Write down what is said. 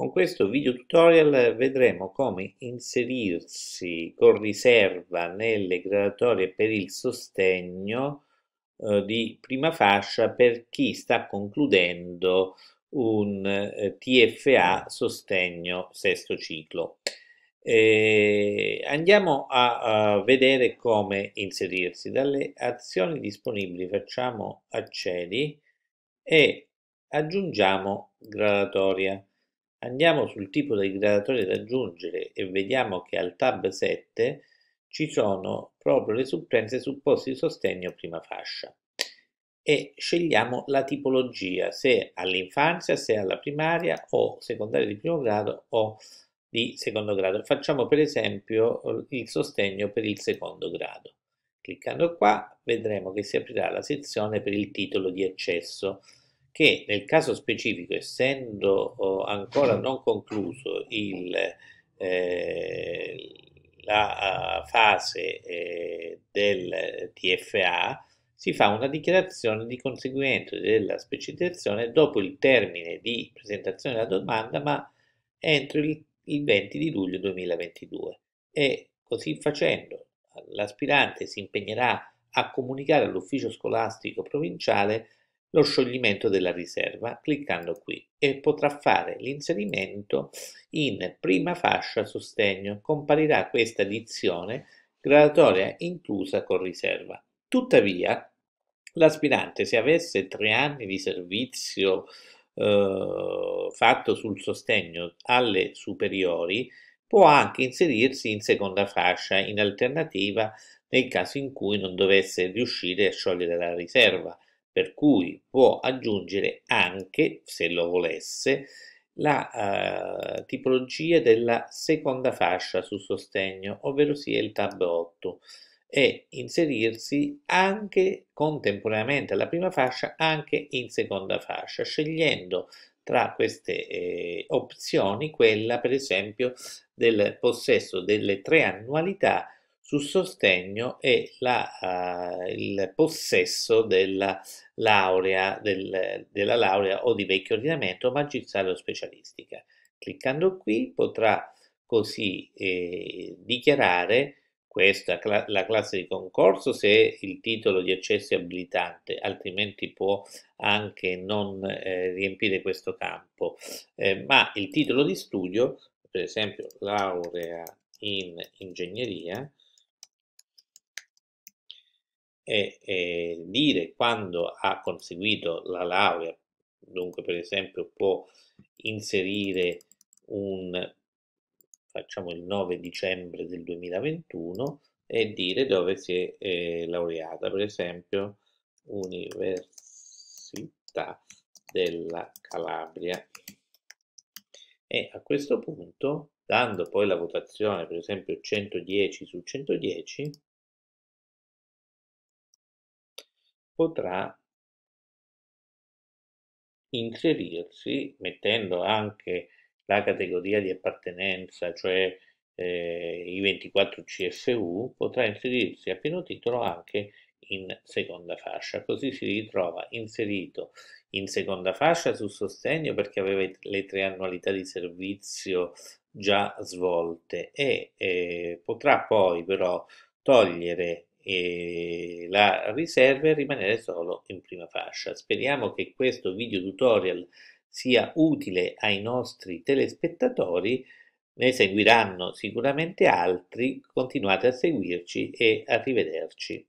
Con questo video tutorial vedremo come inserirsi con riserva nelle gradatorie per il sostegno eh, di prima fascia per chi sta concludendo un eh, TFA sostegno sesto ciclo. Eh, andiamo a, a vedere come inserirsi. Dalle azioni disponibili facciamo accedi e aggiungiamo gradatoria. Andiamo sul tipo di gradatore da aggiungere e vediamo che al tab 7 ci sono proprio le supplenze su posti di sostegno prima fascia e scegliamo la tipologia, se all'infanzia, se alla primaria o secondaria di primo grado o di secondo grado. Facciamo per esempio il sostegno per il secondo grado. Cliccando qua vedremo che si aprirà la sezione per il titolo di accesso che nel caso specifico, essendo oh, ancora non concluso il, eh, la fase eh, del TFA, si fa una dichiarazione di conseguimento della specializzazione dopo il termine di presentazione della domanda, ma entro il, il 20 di luglio 2022. E così facendo l'aspirante si impegnerà a comunicare all'ufficio scolastico provinciale lo scioglimento della riserva cliccando qui e potrà fare l'inserimento in prima fascia sostegno. Comparirà questa edizione gradatoria inclusa con riserva. Tuttavia, l'aspirante se avesse tre anni di servizio eh, fatto sul sostegno alle superiori, può anche inserirsi in seconda fascia in alternativa nel caso in cui non dovesse riuscire a sciogliere la riserva per cui può aggiungere anche, se lo volesse, la eh, tipologia della seconda fascia su sostegno, ovvero sia il tab 8 e inserirsi anche contemporaneamente alla prima fascia anche in seconda fascia scegliendo tra queste eh, opzioni quella per esempio del possesso delle tre annualità sul sostegno e la, uh, il possesso della laurea, del, della laurea o di vecchio ordinamento magistrale o specialistica. Cliccando qui potrà così eh, dichiarare questa cl la classe di concorso se il titolo di accesso è abilitante, altrimenti può anche non eh, riempire questo campo. Eh, ma il titolo di studio, per esempio laurea in ingegneria, e, e dire quando ha conseguito la laurea, dunque per esempio può inserire un, facciamo il 9 dicembre del 2021 e dire dove si è eh, laureata, per esempio Università della Calabria. E a questo punto, dando poi la votazione, per esempio 110 su 110, potrà inserirsi mettendo anche la categoria di appartenenza, cioè eh, i 24 CFU, potrà inserirsi a pieno titolo anche in seconda fascia. Così si ritrova inserito in seconda fascia su sostegno perché aveva le tre annualità di servizio già svolte e eh, potrà poi però togliere e la riserva e rimanere solo in prima fascia. Speriamo che questo video tutorial sia utile ai nostri telespettatori, ne seguiranno sicuramente altri, continuate a seguirci e arrivederci.